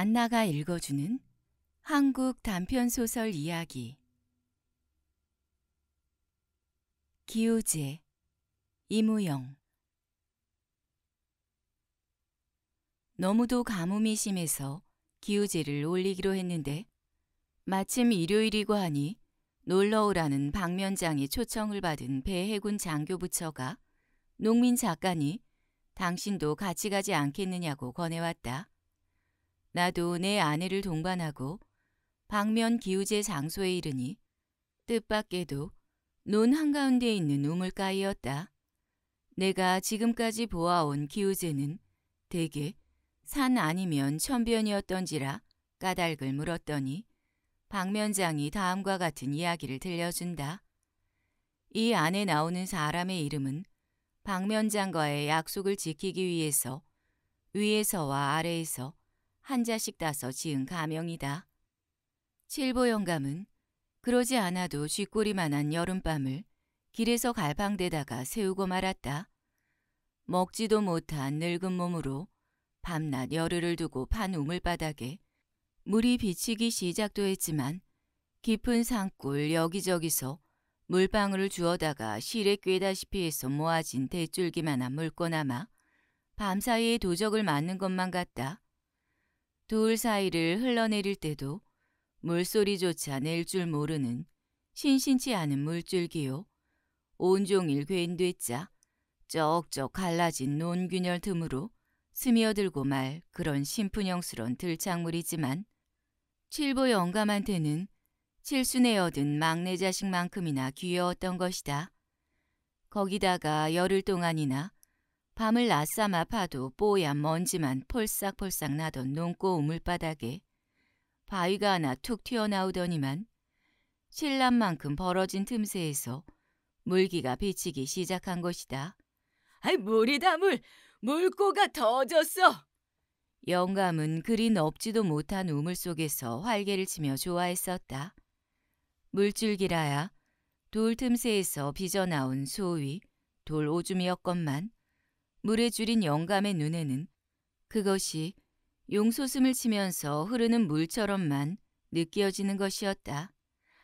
안나가 읽어주는 한국 단편소설 이야기 기우제 이무영 너무도 가뭄이 심해서 기우제를 올리기로 했는데 마침 일요일이고 하니 놀러오라는 박면장의 초청을 받은 배해군 장교부처가 농민 작가니 당신도 같이 가지 않겠느냐고 권해왔다. 나도 내 아내를 동반하고 방면 기우제 장소에 이르니 뜻밖에도 논 한가운데 있는 우물가이었다. 내가 지금까지 보아온 기우제는 대개 산 아니면 천변이었던지라 까닭을 물었더니 박면장이 다음과 같은 이야기를 들려준다. 이 안에 나오는 사람의 이름은 박면장과의 약속을 지키기 위해서 위에서와 아래에서 한자씩 따서 지은 가명이다. 칠보 영감은 그러지 않아도 쥐꼬리만한 여름밤을 길에서 갈방대다가 세우고 말았다. 먹지도 못한 늙은 몸으로 밤낮 열흘을 두고 판 우물바닥에 물이 비치기 시작도 했지만 깊은 산골 여기저기서 물방울을 주어다가 실에 꿰다시피 해서 모아진 대줄기만한 물꼬나마 밤사이에 도적을 맞는 것만 같다. 돌 사이를 흘러내릴 때도 물소리조차 낼 줄 모르는 신신치 않은 물줄기요. 온종일 괜됐자 쩍쩍 갈라진 논균열 틈으로 스며들고 말 그런 심분형스런 들창물이지만 칠보 영감한테는 칠순에 얻은 막내 자식만큼이나 귀여웠던 것이다. 거기다가 열흘 동안이나 밤을 낮삼아 파도 뽀얀 먼지만 폴싹폴싹 나던 농고 우물바닥에 바위가 하나 툭 튀어나오더니만 신란만큼 벌어진 틈새에서 물기가 비치기 시작한 것이다. 아이 물이다 물! 물고가 터졌어! 영감은 그리 넓지도 못한 우물 속에서 활개를 치며 좋아했었다. 물줄기라야 돌 틈새에서 빚어나온 소위 돌 오줌이었건만 물에 줄인 영감의 눈에는 그것이 용솟음을 치면서 흐르는 물처럼만 느껴지는 것이었다.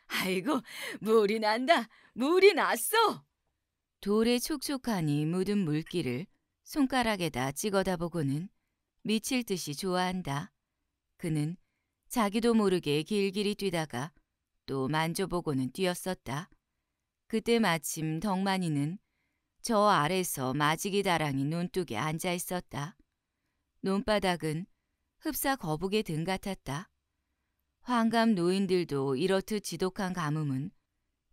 아이고, 물이 난다. 물이 났어. 돌에 촉촉하니 묻은 물기를 손가락에다 찍어다 보고는 미칠 듯이 좋아한다. 그는 자기도 모르게 길길이 뛰다가 또 만져보고는 뛰었었다. 그때 마침 덕만이는 저 아래서 마지기 다랑이 눈뚝에 앉아 있었다. 눈바닥은 흡사 거북의 등 같았다. 환갑 노인들도 이렇듯 지독한 가뭄은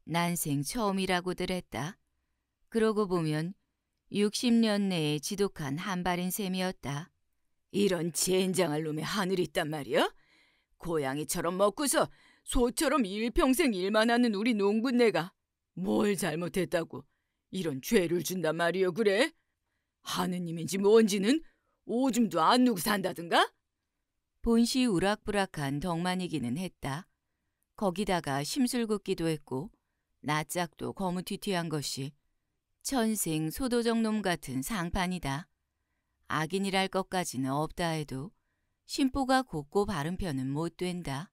난생 처음이라고들 했다. 그러고 보면 60년 내에 지독한 한발인 셈이었다. 이런 젠장할 놈의 하늘이 있단 말이야? 고양이처럼 먹고서 소처럼 일평생 일만 하는 우리 농군내가 뭘 잘못했다고 이런 죄를 준단 말이여 그래? 하느님인지 뭔지는 오줌도 안 누고 산다든가? 본시 우락부락한 덕만이기는 했다. 거기다가 심술궂기도 했고 낯짝도 거무튀튀한 것이 천생 소도정놈 같은 상판이다. 악인이랄 것까지는 없다 해도 심보가 곱고 바른 편은 못 된다.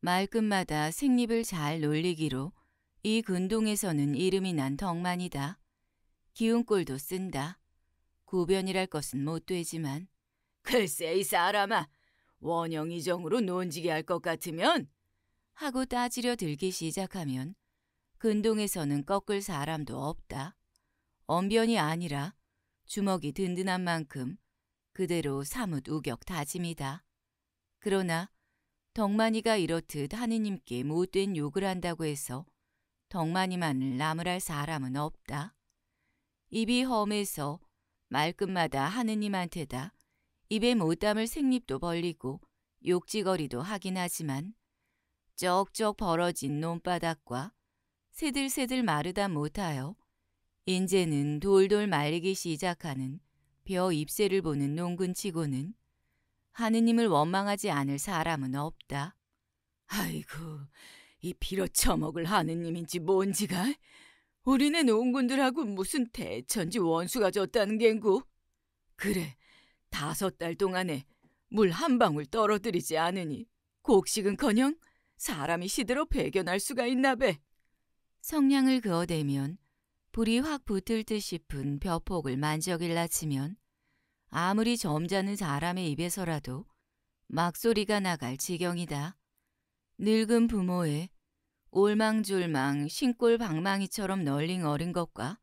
말끝마다 생립을 잘 놀리기로 이 근동에서는 이름이 난 덕만이다. 기운꼴도 쓴다. 구변이랄 것은 못 되지만 글쎄 이 사람아 원형 이정으로 논지게 할 것 같으면 하고 따지려 들기 시작하면 근동에서는 꺾을 사람도 없다. 언변이 아니라 주먹이 든든한 만큼 그대로 사뭇 우격 다짐이다. 그러나 덕만이가 이렇듯 하느님께 못된 욕을 한다고 해서 덕만이만을 나무랄 사람은 없다. 입이 험해서 말끝마다 하느님한테다 입에 못담을 생립도 벌리고 욕지거리도 하긴 하지만 쩍쩍 벌어진 논바닥과 새들새들 마르다 못하여 인제는 돌돌 말리기 시작하는 벼 잎새를 보는 농군치고는 하느님을 원망하지 않을 사람은 없다. 아이고 이 비로 처먹을 하느님인지 뭔지가 우리네 농군들하고 무슨 대천지 원수가 졌다는 겐고 그래, 다섯 달 동안에 물 한 방울 떨어뜨리지 않으니 곡식은커녕 사람이 시들어 배견할 수가 있나베. 성냥을 그어대면 불이 확 붙을 듯 싶은 벼폭을 만적일라 치면 아무리 점잖은 사람의 입에서라도 막소리가 나갈 지경이다. 늙은 부모의 올망졸망 신골방망이처럼 널링어린 것과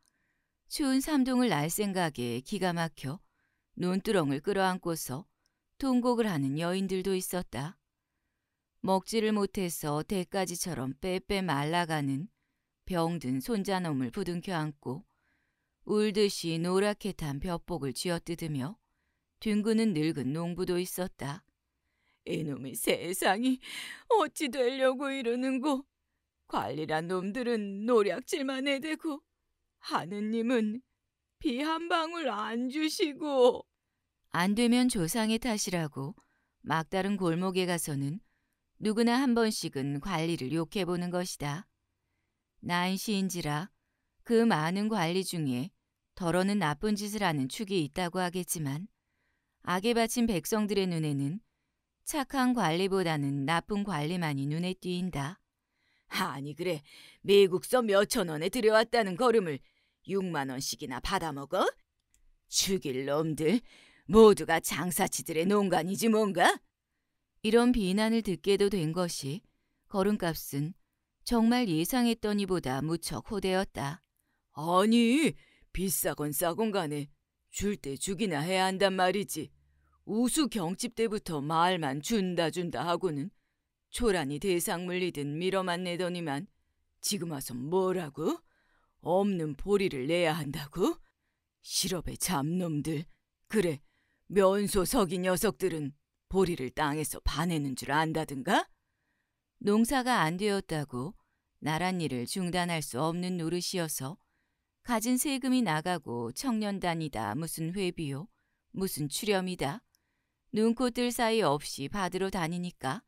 추운 삼동을 날 생각에 기가 막혀 눈두렁을 끌어안고서 통곡을 하는 여인들도 있었다. 먹지를 못해서 대까지처럼 빼빼 말라가는 병든 손자놈을 부둥켜 안고 울듯이 노랗게 탄벽복을 쥐어뜯으며 뒹구는 늙은 농부도 있었다. 이놈의 세상이 어찌 되려고 이러는고. 관리란 놈들은 노략질만 해대고 하느님은 비 한 방울 안 주시고. 안 되면 조상의 탓이라고 막다른 골목에 가서는 누구나 한 번씩은 관리를 욕해보는 것이다. 난시인지라 그 많은 관리 중에 더러는 나쁜 짓을 하는 축이 있다고 하겠지만 악에 바친 백성들의 눈에는 착한 관리보다는 나쁜 관리만이 눈에 띄인다 아니 그래 미국서 몇 천 원에 들여왔다는 걸음을 6만 원씩이나 받아먹어? 죽일 놈들 모두가 장사치들의 농간이지 뭔가? 이런 비난을 듣게도 된 것이 걸음값은 정말 예상했던 이보다 무척 호되었다. 아니 비싸건 싸건 간에 줄 때죽이나 해야 한단 말이지. 우수 경집 때부터 말만 준다 준다 하고는 초란히 대상 물리든 밀어만 내더니만 지금 와서 뭐라고? 없는 보리를 내야 한다고? 실업의 잡놈들. 그래, 면소 석이 녀석들은 보리를 땅에서 파내는 줄 안다든가? 농사가 안 되었다고 나란 일을 중단할 수 없는 노릇이어서 가진 세금이 나가고 청년단이다 무슨 회비요, 무슨 출렴이다. 눈코뜰 사이 없이 받으러 다니니까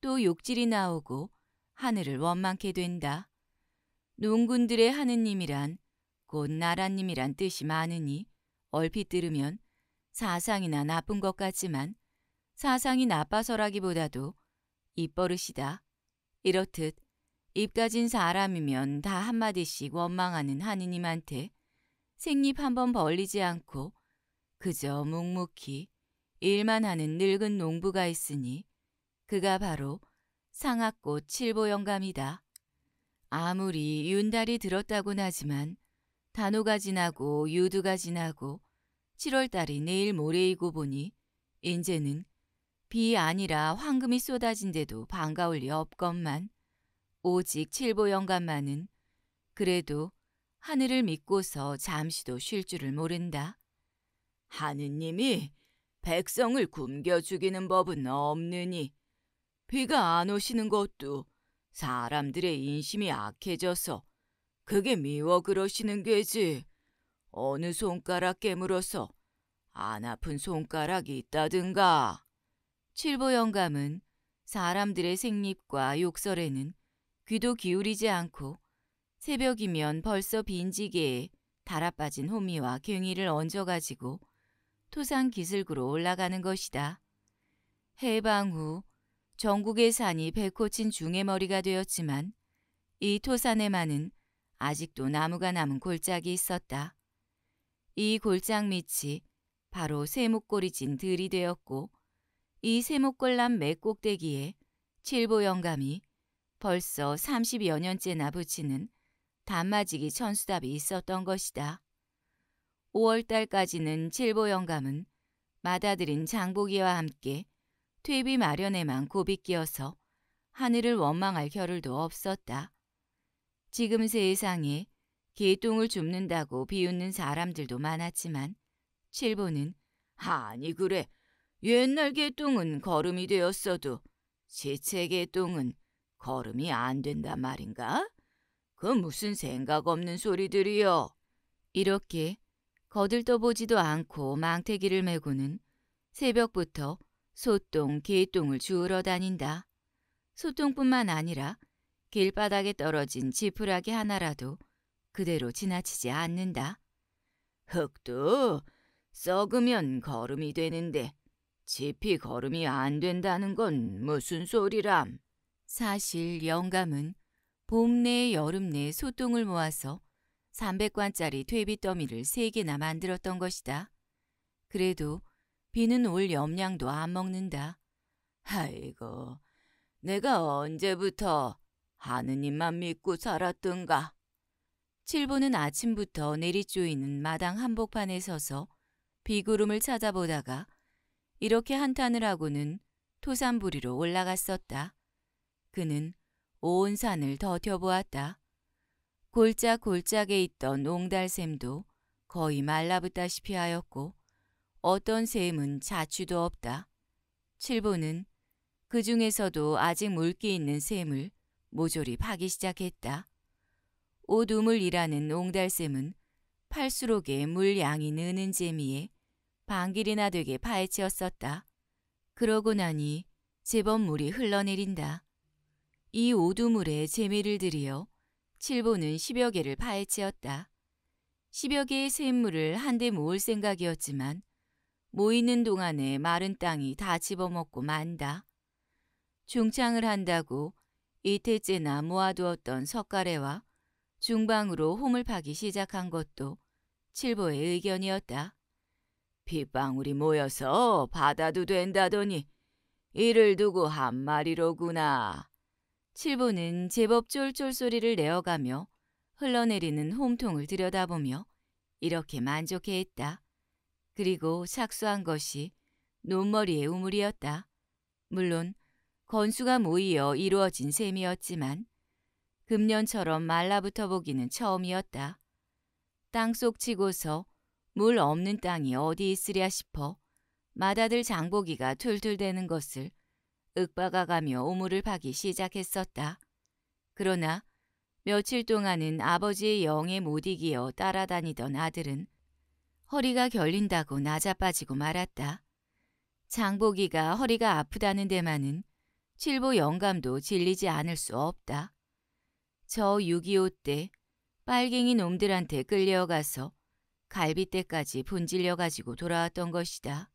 또 욕질이 나오고 하늘을 원망케 된다. 농군들의 하느님이란 곧 나라님이란 뜻이 많으니 얼핏 들으면 사상이나 나쁜 것 같지만 사상이 나빠서라기보다도 입버릇이다. 이렇듯 입 가진 사람이면 다 한마디씩 원망하는 하느님한테 생립 한번 벌리지 않고 그저 묵묵히 일만 하는 늙은 농부가 있으니 그가 바로 상악꽃 칠보영감이다. 아무리 윤달이 들었다곤 하지만 단호가 지나고 유두가 지나고 7월달이 내일 모레이고 보니 인제는 비 아니라 황금이 쏟아진데도 반가울 리 없건만 오직 칠보영감만은 그래도 하늘을 믿고서 잠시도 쉴 줄을 모른다. 하느님이 백성을 굶겨 죽이는 법은 없느니 비가 안 오시는 것도 사람들의 인심이 악해져서 그게 미워 그러시는 게지. 어느 손가락 깨물어서 안 아픈 손가락이 있다든가. 칠보 영감은 사람들의 생립과 욕설에는 귀도 기울이지 않고 새벽이면 벌써 빈지게에 달아빠진 호미와 괭이를 얹어가지고 토산 기슭으로 올라가는 것이다. 해방 후 전국의 산이 배코친 중의머리가 되었지만 이 토산에만은 아직도 나무가 남은 골짜기 있었다. 이 골짝 밑이 바로 세목골이 진 들이 되었고 이 세목골남 맥꼭대기에 칠보 영감이 벌써 30여 년째나 붙이는 단마지기 천수답이 있었던 것이다. 5월달까지는 칠보영감은 맏아들인 장보기와 함께 퇴비 마련에만 고비끼어서 하늘을 원망할 겨를도 없었다. 지금 세상에 개똥을 줍는다고 비웃는 사람들도 많았지만 칠보는 아니 그래 옛날 개똥은 거름이 되었어도 시체 개똥은 거름이 안 된단 말인가? 그 무슨 생각 없는 소리들이여. 이렇게 거들떠보지도 않고 망태기를 메고는 새벽부터 소똥, 개똥을 주우러 다닌다. 소똥뿐만 아니라 길바닥에 떨어진 지푸라기 하나라도 그대로 지나치지 않는다. 흙도 썩으면 거름이 되는데 지피 거름이 안 된다는 건 무슨 소리람. 사실 영감은 봄 내 여름 내 소똥을 모아서 300관짜리 퇴비 더미를 3개나 만들었던 것이다. 그래도 비는 올 염량도 안 먹는다. 아이고, 내가 언제부터 하느님만 믿고 살았던가. 칠보는 아침부터 내리쪼이는 마당 한복판에 서서 비구름을 찾아보다가 이렇게 한탄을 하고는 토산부리로 올라갔었다. 그는 온 산을 더튀어보았다 골짝골짝에 있던 옹달샘도 거의 말라붙다시피 하였고 어떤 샘은 자취도 없다. 칠보는 그 중에서도 아직 물기 있는 샘을 모조리 파기 시작했다. 오두물이라는 옹달샘은 팔수록에 물량이 느는 재미에 반길이나 되게 파헤치었었다. 그러고 나니 제법 물이 흘러내린다. 이 오두물에 재미를 들여 칠보는 십여 개를 파헤치었다. 십여 개의 샘물을 한데 모을 생각이었지만 모이는 동안에 마른 땅이 다 집어먹고 만다. 중창을 한다고 이태째나 모아두었던 석가래와 중방으로 홈을 파기 시작한 것도 칠보의 의견이었다. 빗방울이 모여서 받아도 된다더니 이를 두고 한마리로구나 칠보는 제법 쫄쫄 소리를 내어가며 흘러내리는 홈통을 들여다보며 이렇게 만족해했다. 그리고 착수한 것이 논머리의 우물이었다. 물론 건수가 모이어 이루어진 셈이었지만 금년처럼 말라붙어 보기는 처음이었다. 땅 속 치고서 물 없는 땅이 어디 있으랴 싶어 마다들 장보기가 툴툴대는 것을 윽박아가며 오물을 파기 시작했었다. 그러나 며칠 동안은 아버지의 영에 못 이기어 따라다니던 아들은 허리가 결린다고 낮아빠지고 말았다. 장보기가 허리가 아프다는 데만은 칠보 영감도 질리지 않을 수 없다. 저 6.25 때 빨갱이 놈들한테 끌려가서 갈비때까지 분질려가지고 돌아왔던 것이다.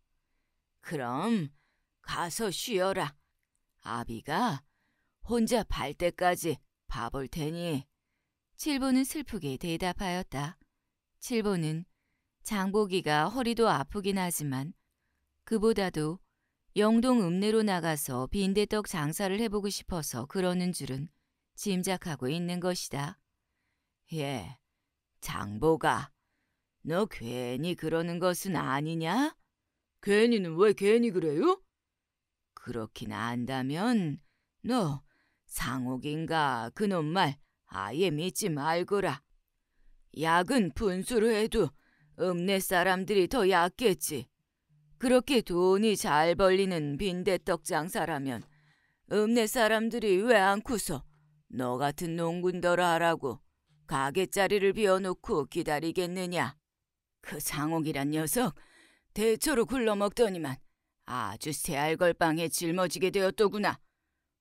그럼 가서 쉬어라. 아비가 혼자 발 때까지 봐볼 테니. 칠보는 슬프게 대답하였다. 칠보는 장보기가 허리도 아프긴 하지만 그보다도 영동 읍내로 나가서 빈대떡 장사를 해보고 싶어서 그러는 줄은 짐작하고 있는 것이다. 예, 장보가, 너 괜히 그러는 것은 아니냐? 괜히는 왜 괜히 그래요? 그렇긴나 한다면 너 상옥인가 그놈 말 아예 믿지 말거라. 약은 분수로 해도 읍내 사람들이 더 약겠지. 그렇게 돈이 잘 벌리는 빈대떡 장사라면 읍내 사람들이 왜 안고서 너 같은 농군더러 하라고 가게 자리를 비워놓고 기다리겠느냐. 그 상옥이란 녀석 대처로 굴러먹더니만 아주 새알걸빵에 짊어지게 되었더구나.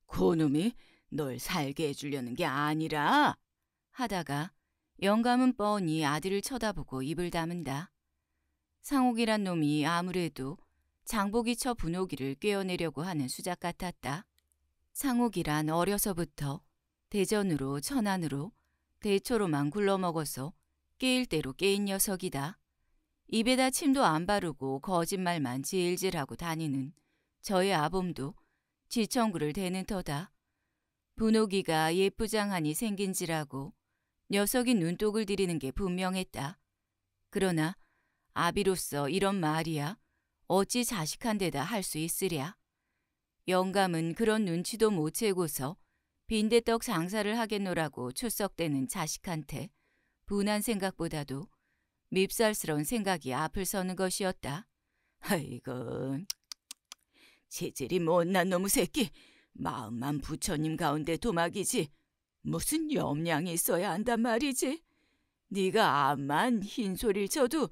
고놈이 널 살게 해주려는 게 아니라 하다가 영감은 뻔히 아들을 쳐다보고 입을 다문다. 상옥이란 놈이 아무래도 장복이 처 분호기를 꿰어내려고 하는 수작 같았다. 상옥이란 어려서부터 대전으로 천안으로 대초로만 굴러먹어서 깨일 대로 깨인 녀석이다. 입에다 침도 안 바르고 거짓말만 질질하고 다니는 저의 아범도 지청구를 대는 터다. 분호기가 예쁘장하니 생긴지라고 녀석이 눈독을 들이는 게 분명했다. 그러나 아비로서 이런 말이야 어찌 자식한데다 할 수 있으랴. 영감은 그런 눈치도 못 채고서 빈대떡 장사를 하겠노라고 출석되는 자식한테 분한 생각보다도 밉살스러운 생각이 앞을 서는 것이었다. 아이고, 체질이 못난 놈의 새끼. 마음만 부처님 가운데 도막이지. 무슨 염량이 있어야 한단 말이지. 네가 암만 흰소리를 쳐도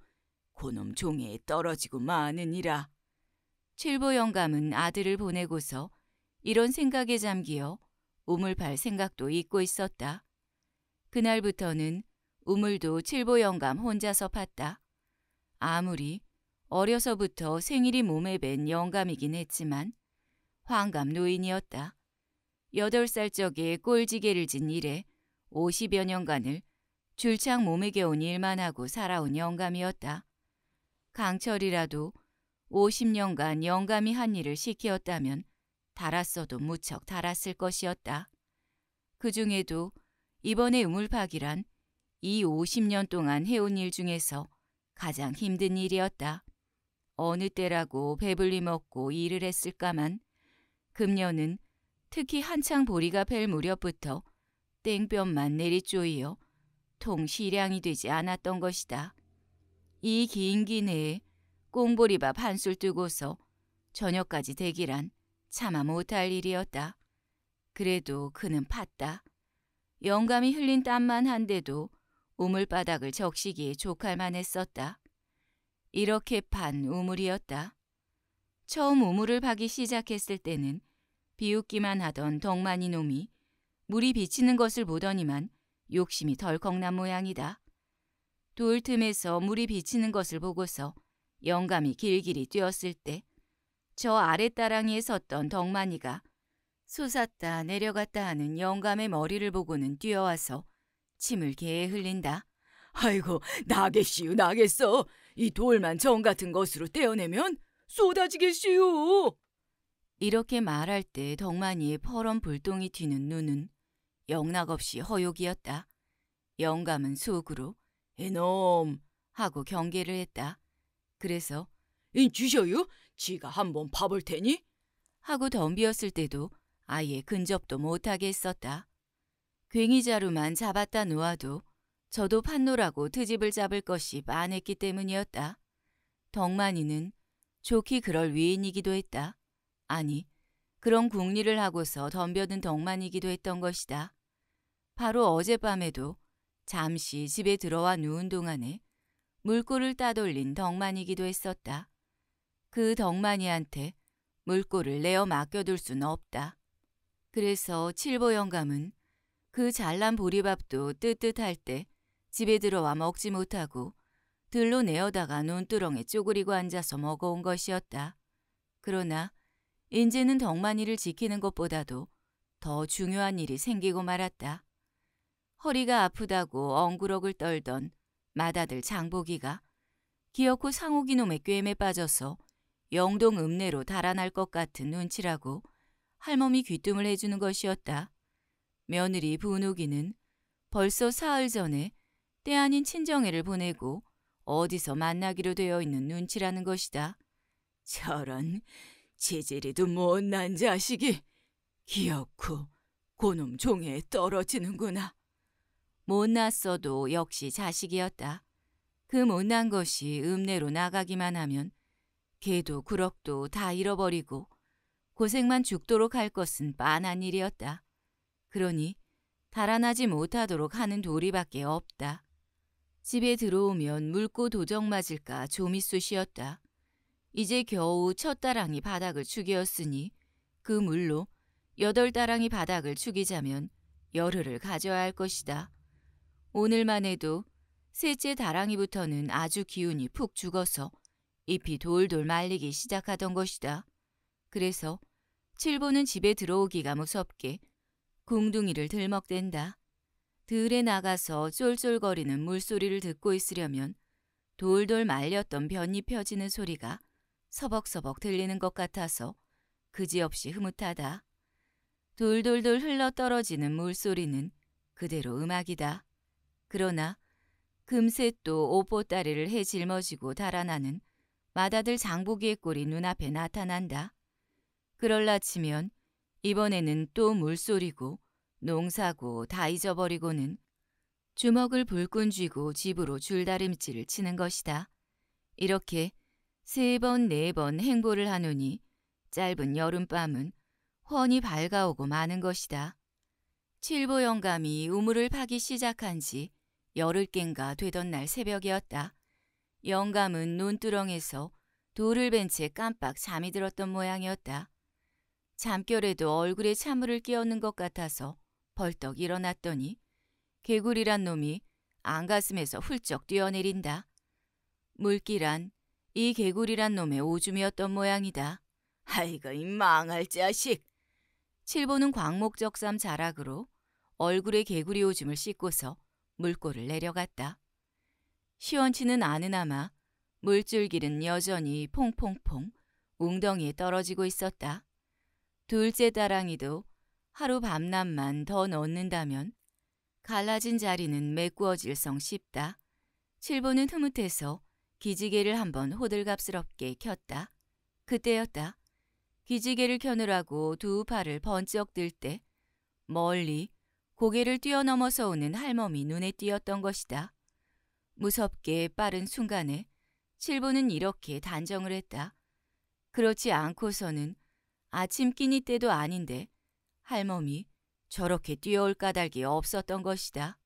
고놈 종에 이 떨어지고 마느니라. 칠보 영감은 아들을 보내고서 이런 생각에 잠기어 우물팔 생각도 잊고 있었다. 그날부터는 우물도 칠보 영감 혼자서 팠다. 아무리 어려서부터 생일이 몸에 밴 영감이긴 했지만 황감 노인이었다. 여덟 살 적에 꼴지게를진 일에 50여 년간을 줄창 몸에 겨운 일만 하고 살아온 영감이었다. 강철이라도 50년간 영감이 한 일을 시키었다면 달았어도 무척 달았을 것이었다. 그 중에도 이번에 우물파기란 이 50년 동안 해온 일 중에서 가장 힘든 일이었다. 어느 때라고 배불리 먹고 일을 했을까만 금년은 특히 한창 보리가 팰 무렵부터 땡볕만 내리쪼이어 통시량이 되지 않았던 것이다. 이 긴 기내에 꽁보리밥 한 술 뜨고서 저녁까지 대기란 참아 못할 일이었다. 그래도 그는 팠다. 영감이 흘린 땀만 한데도 우물바닥을 적시기에 족할만 했었다. 이렇게 판 우물이었다. 처음 우물을 파기 시작했을 때는 비웃기만 하던 덕만이 놈이 물이 비치는 것을 보더니만 욕심이 덜컥 난 모양이다. 돌 틈에서 물이 비치는 것을 보고서 영감이 길길이 뛰었을 때 저 아랫다랑이에 섰던 덕만이가 솟았다 내려갔다 하는 영감의 머리를 보고는 뛰어와서 침을 개에 흘린다. 아이고 나겠시요 나겠어. 이 돌만 정 같은 것으로 떼어내면 쏟아지겠시요. 이렇게 말할 때 덕만이의 퍼런 불똥이 튀는 눈은 영락없이 허욕이었다. 영감은 속으로 에놈 하고 경계를 했다. 그래서 인 주셔요? 지가 한번 봐볼 테니? 하고 덤비었을 때도 아예 근접도 못하게 했었다. 괭이자루만 잡았다 놓아도 저도 판노라고 트집을 잡을 것이 많았기 때문이었다. 덕만이는 좋기 그럴 위인이기도 했다. 아니, 그런 궁리를 하고서 덤벼든 덕만이기도 했던 것이다. 바로 어젯밤에도 잠시 집에 들어와 누운 동안에 물꼬를 따돌린 덕만이기도 했었다. 그 덕만이한테 물꼬를 내어 맡겨둘 수는 없다. 그래서 칠보 영감은 그 잘난 보리밥도 뜨뜻할 때 집에 들어와 먹지 못하고 들로 내어다가 눈두렁에 쪼그리고 앉아서 먹어온 것이었다. 그러나 인제는 덕만이를 지키는 것보다도 더 중요한 일이 생기고 말았다. 허리가 아프다고 엉구럭을 떨던 마다들 장보기가 기어코 상옥이 놈의 꾀임에 빠져서 영동 읍내로 달아날 것 같은 눈치라고 할멈이 귀뜸을 해주는 것이었다. 며느리 분옥이는 벌써 사흘 전에 때 아닌 친정애를 보내고 어디서 만나기로 되어 있는 눈치라는 것이다. 저런 지지리도 못 난 자식이 귀엽고 고놈 종에 떨어지는구나. 못났어도 역시 자식이었다. 그 못난 것이 읍내로 나가기만 하면 개도 구럭도 다 잃어버리고 고생만 죽도록 할 것은 뻔한 일이었다. 그러니 달아나지 못하도록 하는 도리밖에 없다. 집에 들어오면 물고 도적 맞을까 조미수 시었다 이제 겨우 첫다랑이 바닥을 축이었으니 그 물로 여덟 다랑이 바닥을 축이자면 열흘을 가져야 할 것이다. 오늘만 해도 셋째 다랑이부터는 아주 기운이 푹 죽어서 잎이 돌돌 말리기 시작하던 것이다. 그래서 칠보는 집에 들어오기가 무섭게 궁둥이를 들먹댄다. 들에 나가서 쫄쫄거리는 물소리를 듣고 있으려면 돌돌 말렸던 변이 펴지는 소리가 서벅서벅 들리는 것 같아서 그지없이 흐뭇하다. 돌돌돌 흘러떨어지는 물소리는 그대로 음악이다. 그러나 금세 또 오포다리를 해 짊어지고 달아나는 마다들 장보기의 꼴이 눈앞에 나타난다. 그럴라 치면 이번에는 또 물소리고 농사고 다 잊어버리고는 주먹을 불끈 쥐고 집으로 줄다림질을 치는 것이다. 이렇게 세 번, 네 번 행보를 하노니 짧은 여름밤은 훤히 밝아오고 마는 것이다. 칠보 영감이 우물을 파기 시작한 지 열흘 껜가 되던 날 새벽이었다. 영감은 논두렁에서 돌을 벤 채 깜빡 잠이 들었던 모양이었다. 잠결에도 얼굴에 찬물을 끼얹는 것 같아서 벌떡 일어났더니 개구리란 놈이 안가슴에서 훌쩍 뛰어내린다. 물기란 이 개구리란 놈의 오줌이었던 모양이다. 아이고 이 망할 자식! 칠보는 광목적삼 자락으로 얼굴에 개구리 오줌을 씻고서 물꼬를 내려갔다. 시원치는 않으나마 물줄기는 여전히 퐁퐁퐁 웅덩이에 떨어지고 있었다. 둘째 따랑이도 하루 밤낮만 더 넣는다면 갈라진 자리는 메꾸어질성 쉽다. 칠보는 흐뭇해서 기지개를 한번 호들갑스럽게 켰다. 그때였다. 기지개를 켜느라고 두 팔을 번쩍 들 때 멀리 고개를 뛰어넘어서 오는 할멈이 눈에 띄었던 것이다. 무섭게 빠른 순간에 칠보는 이렇게 단정을 했다. 그렇지 않고서는 아침 끼니 때도 아닌데 할멈이 저렇게 뛰어올 까닭이 없었던 것이다.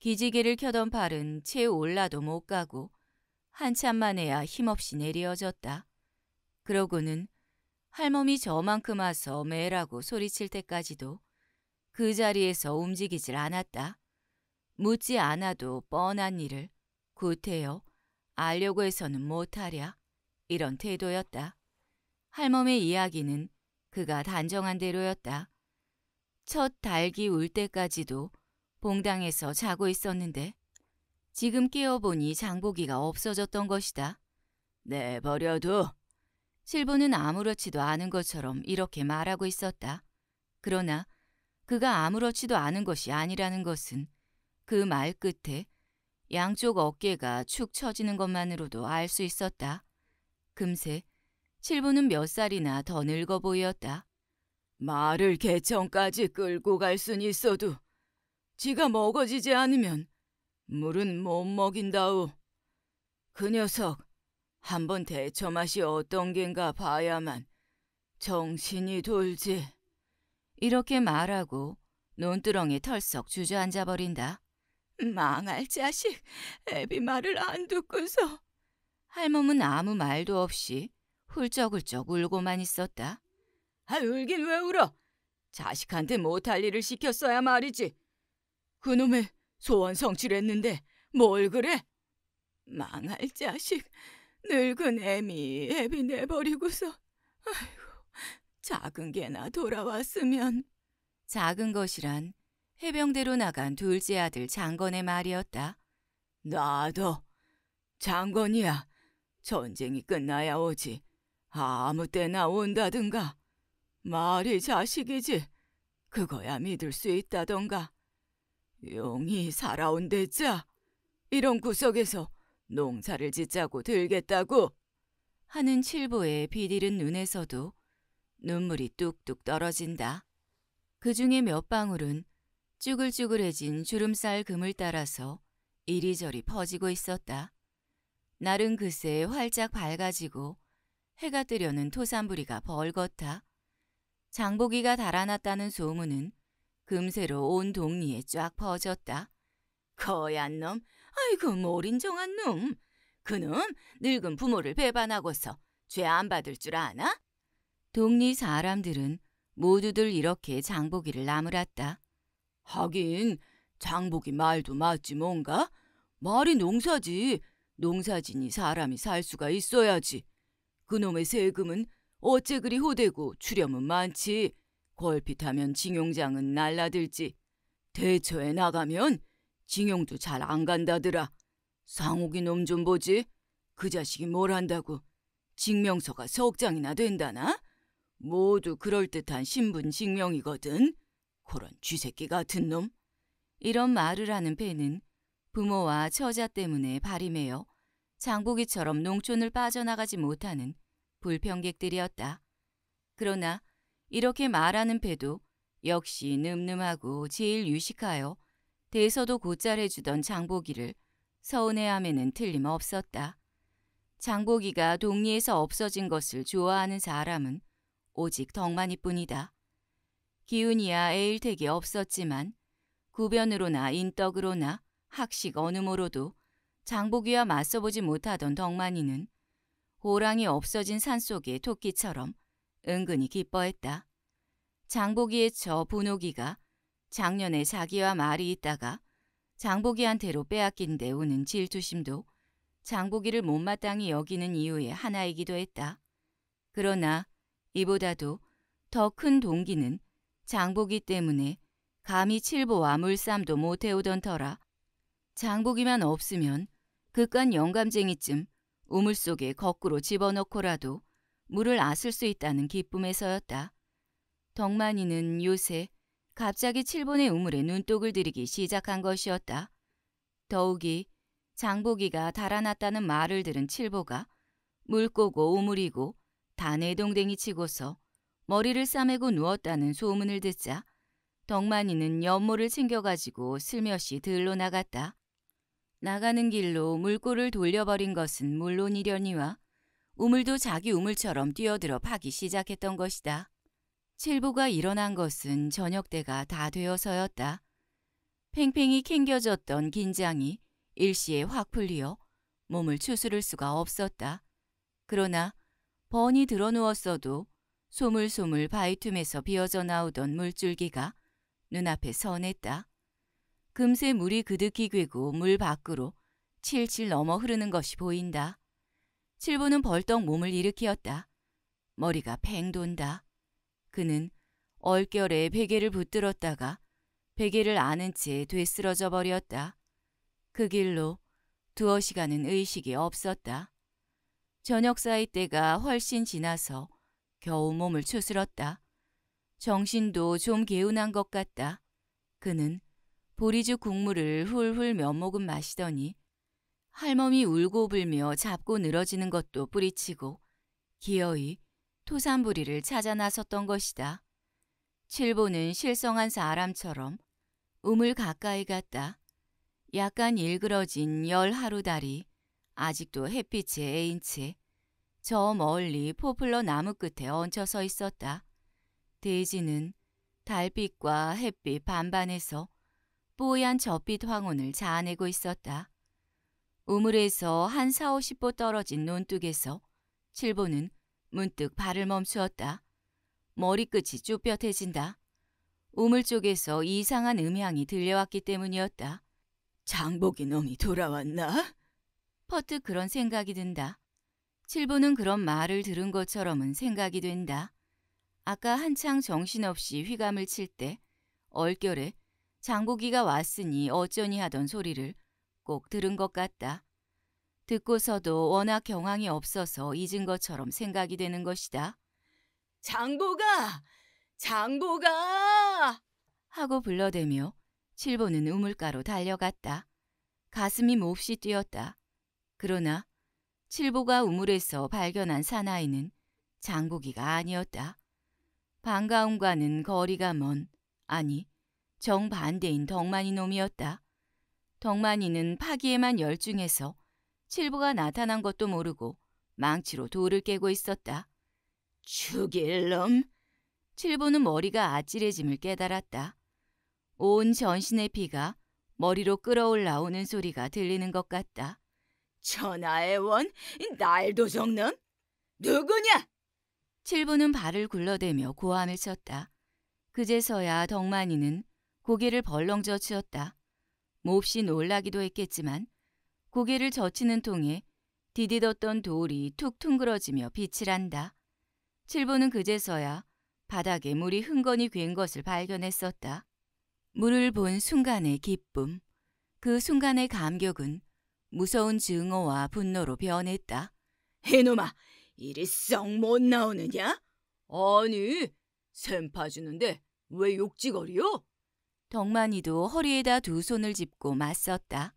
기지개를 켜던 발은 채 올라도 못 가고 한참 만에야 힘없이 내려졌다 그러고는 할멈이 저만큼 와서 매라고 소리칠 때까지도 그 자리에서 움직이질 않았다. 묻지 않아도 뻔한 일을 구태여 알려고 해서는 못하랴 이런 태도였다. 할멈의 이야기는 그가 단정한 대로였다. 첫 닭이 울 때까지도 봉당에서 자고 있었는데 지금 깨어보니 장보기가 없어졌던 것이다. 네, 버려둬 실보는 아무렇지도 않은 것처럼 이렇게 말하고 있었다. 그러나 그가 아무렇지도 않은 것이 아니라는 것은 그 말 끝에 양쪽 어깨가 축 처지는 것만으로도 알 수 있었다. 금세 칠보는 몇 살이나 더 늙어 보였다. 말을 개천까지 끌고 갈 순 있어도 지가 먹어지지 않으면 물은 못 먹인다오. 그 녀석 한번 대처 맛이 어떤 겐가 봐야만 정신이 돌지. 이렇게 말하고 논두렁에 털썩 주저앉아 버린다. 망할 자식, 애비 말을 안 듣고서. 할멈은 아무 말도 없이 훌쩍훌쩍 울고만 있었다. 아, 울긴 왜 울어? 자식한테 못할 일을 시켰어야 말이지. 그놈의 소원 성취했는데 뭘 그래? 망할 자식, 늙은 애미 애비 내버리고서 아이고, 작은 게나 돌아왔으면. 작은 것이란 해병대로 나간 둘째 아들 장건의 말이었다. 나도 장건이야. 전쟁이 끝나야 오지. 아무 때나 온다든가 말이 자식이지 그거야 믿을 수 있다던가 용이 살아온댔자 이런 구석에서 농사를 짓자고 들겠다고 하는 칠보의 비디른 눈에서도 눈물이 뚝뚝 떨어진다. 그 중에 몇 방울은 쭈글쭈글해진 주름살 금을 따라서 이리저리 퍼지고 있었다. 날은 그새 활짝 밝아지고 해가 뜨려는 토산부리가 벌겋다. 장보기가 달아났다는 소문은 금세로 온 동리에 쫙 퍼졌다. 거얀 놈, 아이고 몰린정한 놈. 그놈 늙은 부모를 배반하고서 죄 안 받을 줄 아나? 동리 사람들은 모두들 이렇게 장보기를 나무랐다. 하긴 장보기 말도 맞지 뭔가? 말이 농사지. 농사지니 사람이 살 수가 있어야지. 그놈의 세금은 어째 그리 호되고 출렴은 많지. 걸핏하면 징용장은 날라들지. 대처에 나가면 징용도 잘 안 간다더라. 상욱이 놈 좀 보지. 그 자식이 뭘 한다고. 증명서가 석 장이나 된다나? 모두 그럴듯한 신분 증명이거든. 그런 쥐새끼 같은 놈. 이런 말을 하는 배는 부모와 처자 때문에 발이 메어 장보기처럼 농촌을 빠져나가지 못하는 불평객들이었다. 그러나 이렇게 말하는 배도 역시 늠름하고 제일 유식하여 대서도 곧잘해주던 장보기를 서운해함에는 틀림없었다. 장보기가 동리에서 없어진 것을 좋아하는 사람은 오직 덕만이뿐이다. 기운이야 애일택이 없었지만 구변으로나 인덕으로나 학식 어느 모로도 장보기와 맞서보지 못하던 덕만이는 호랑이 없어진 산속의 토끼처럼 은근히 기뻐했다. 장보기의 저 분호기가 작년에 자기와 말이 있다가 장보기한테로 빼앗긴 데우는 질투심도 장보기를 못마땅히 여기는 이유의 하나이기도 했다. 그러나 이보다도 더 큰 동기는 장보기 때문에 감히 칠보와 물쌈도 못해오던 터라 장보기만 없으면 그깟 영감쟁이쯤 우물 속에 거꾸로 집어넣고라도 물을 아슬 수 있다는 기쁨에서였다. 덕만이는 요새 갑자기 칠본의 우물에 눈독을 들이기 시작한 것이었다. 더욱이 장보기가 달아났다는 말을 들은 칠보가 물고고 우물이고 다내동댕이 치고서 머리를 싸매고 누웠다는 소문을 듣자 덕만이는 연모를 챙겨가지고 슬며시 들로 나갔다. 나가는 길로 물꼬를 돌려버린 것은 물론이려니와 우물도 자기 우물처럼 뛰어들어 파기 시작했던 것이다. 칠보가 일어난 것은 저녁 때가 다 되어서였다. 팽팽히 캥겨졌던 긴장이 일시에 확 풀리어 몸을 추스를 수가 없었다. 그러나 번이 드러누웠어도 소물소물 바위틈에서 비어져 나오던 물줄기가 눈앞에 선했다. 금세 물이 그득히 괴고 물 밖으로 칠칠 넘어 흐르는 것이 보인다. 칠보는 벌떡 몸을 일으키었다. 머리가 팽 돈다. 그는 얼결에 베개를 붙들었다가 베개를 아는 채 되쓰러져 버렸다. 그 길로 두어 시간은 의식이 없었다. 저녁 사이 때가 훨씬 지나서 겨우 몸을 추스렀다. 정신도 좀 개운한 것 같다. 그는 보리주 국물을 훌훌 몇 모금 마시더니 할멈이 울고 불며 잡고 늘어지는 것도 뿌리치고 기어이 토산부리를 찾아 나섰던 것이다. 칠보는 실성한 사람처럼 우물 가까이 갔다. 약간 일그러진 열 하루다리 아직도 햇빛에 애인 채 저 멀리 포플러 나무 끝에 얹혀 서 있었다. 돼지는 달빛과 햇빛 반반에서 뽀얀 젖빛 황혼을 자아내고 있었다. 우물에서 한 사오십 보 떨어진 논뚝에서 칠보는 문득 발을 멈추었다. 머리끝이 쭈뼛해진다. 우물 쪽에서 이상한 음향이 들려왔기 때문이었다. 장복이 놈이 돌아왔나? 퍼뜩 그런 생각이 든다. 칠보는 그런 말을 들은 것처럼은 생각이 된다. 아까 한창 정신없이 휘감을 칠 때 얼결에 장고기가 왔으니 어쩌니 하던 소리를 꼭 들은 것 같다. 듣고서도 워낙 경황이 없어서 잊은 것처럼 생각이 되는 것이다. 장보가! 장보가! 하고 불러대며 칠보는 우물가로 달려갔다. 가슴이 몹시 뛰었다. 그러나 칠보가 우물에서 발견한 사나이는 장보기가 아니었다. 반가움과는 거리가 먼, 아니 정반대인 덕만이 놈이었다. 덕만이는 파기에만 열중해서 칠보가 나타난 것도 모르고 망치로 돌을 깨고 있었다. 죽일 놈! 칠보는 머리가 아찔해짐을 깨달았다. 온 전신의 피가 머리로 끌어올라오는 소리가 들리는 것 같다. 천하의 원, 날도 적는? 누구냐? 칠보는 발을 굴러대며 고함을 쳤다. 그제서야 덕만이는 고개를 벌렁저 치었다. 몹시 놀라기도 했겠지만 고개를 젖히는 통에 디디뒀던 돌이 툭 퉁그러지며 빛을 한다. 칠보는 그제서야 바닥에 물이 흥건히 괴 것을 발견했었다. 물을 본 순간의 기쁨, 그 순간의 감격은 무서운 증오와 분노로 변했다. 해놈아 이리 썩 못 나오느냐? 아니, 샘 파주는데 왜 욕지거리요? 덕만이도 허리에다 두 손을 짚고 맞섰다.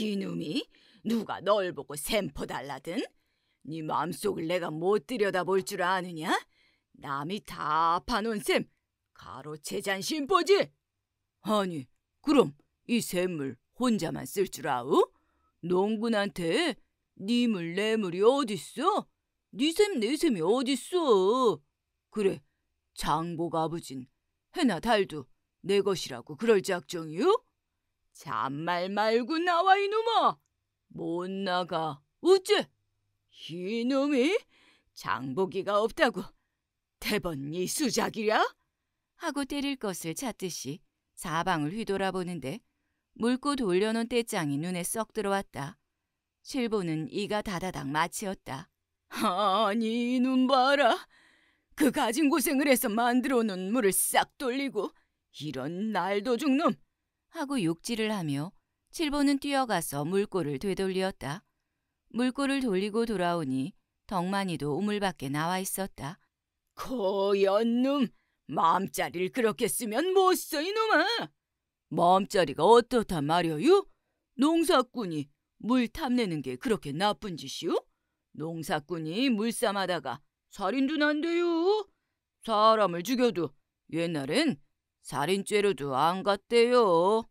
이놈이 누가 널 보고 샘포 달라든? 네 마음속을 내가 못 들여다볼 줄 아느냐? 남이 다 파놓은 샘 가로채잔 심보지? 아니 그럼 이 샘물 혼자만 쓸 줄 아우? 농군한테 니물 네 내물이 어딨어? 니셈 네 내셈이 어딨어? 그래 장복 아부진 해나 달도 내 것이라고 그럴 작정이요? 잔말 말고 나와 이놈아. 못 나가. 어째? 이놈이 장보기가 없다고 대번이 수작이랴? 하고 때릴 것을 찾듯이 사방을 휘돌아보는데 물고 올려놓은 떼짱이 눈에 쏙 들어왔다. 실보는 이가 다다닥 마치었다. 아니 이놈 봐라. 그 가진 고생을 해서 만들어 놓은 물을 싹 돌리고 이런 날도 죽놈! 하고 욕질을 하며 칠보는 뛰어가서 물꼬를 되돌렸다 물꼬를 돌리고 돌아오니 덕만이도 우물 밖에 나와 있었다. 고연 놈! 마음자리를 그렇게 쓰면 못써 이놈아! 마음자리가 어떻단 말이어유? 농사꾼이 물 탐내는 게 그렇게 나쁜 짓이오? 농사꾼이 물삼하다가 살인도 난대요. 사람을 죽여도 옛날엔 살인죄로도 안 갔대요.